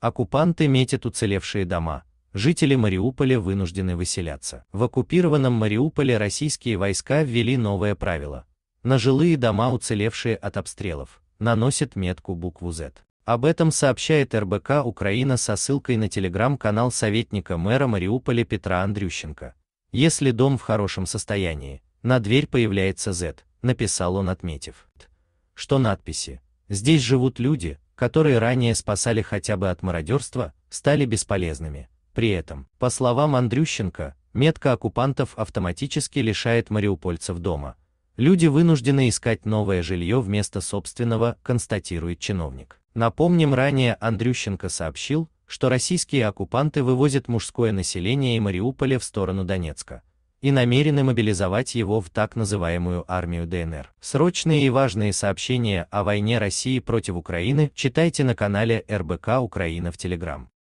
Оккупанты метят уцелевшие дома. Жители Мариуполя вынуждены выселяться. В оккупированном Мариуполе российские войска ввели новое правило. На жилые дома, уцелевшие от обстрелов, наносят метку букву Z. Об этом сообщает РБК Украина со ссылкой на телеграм-канал советника мэра Мариуполя Петра Андрющенко. Если дом в хорошем состоянии, на дверь появляется Z, написал он, отметив, что надписи «Здесь живут люди», которые ранее спасали хотя бы от мародерства, стали бесполезными. При этом, по словам Андрющенко, метка оккупантов автоматически лишает мариупольцев дома. Люди вынуждены искать новое жилье вместо собственного, констатирует чиновник. Напомним, ранее Андрющенко сообщил, что российские оккупанты вывозят мужское население и Мариуполя в сторону Донецка и намерены мобилизовать его в так называемую армию ДНР. Срочные и важные сообщения о войне России против Украины читайте на канале РБК Украина в Телеграм.